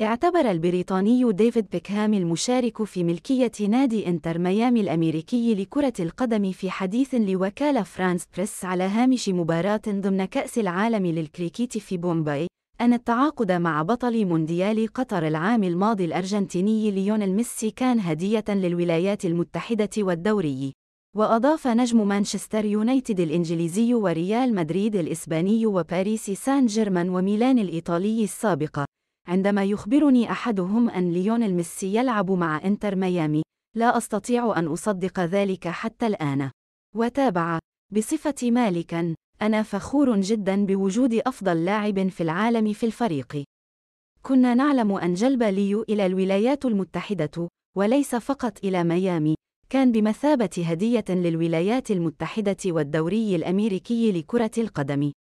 اعتبر البريطاني ديفيد بيكهام المشارك في ملكية نادي انتر ميامي الأمريكي لكرة القدم في حديث لوكالة فرانس بريس على هامش مباراة ضمن كأس العالم للكريكيت في بومباي أن التعاقد مع بطل مونديال قطر العام الماضي الأرجنتيني ليونيل ميسي كان هدية للولايات المتحدة والدوري وأضاف نجم مانشستر يونايتد الإنجليزي وريال مدريد الإسباني وباريس سان جيرمان وميلان الإيطالي السابقة عندما يخبرني أحدهم أن ليونيل ميسي يلعب مع إنتر ميامي، لا أستطيع أن أصدق ذلك حتى الآن. وتابع: بصفتي مالكًا، أنا فخور جدًا بوجود أفضل لاعب في العالم في الفريق. كنا نعلم أن جلب ليو إلى الولايات المتحدة، وليس فقط إلى ميامي، كان بمثابة هدية للولايات المتحدة والدوري الأمريكي لكرة القدم.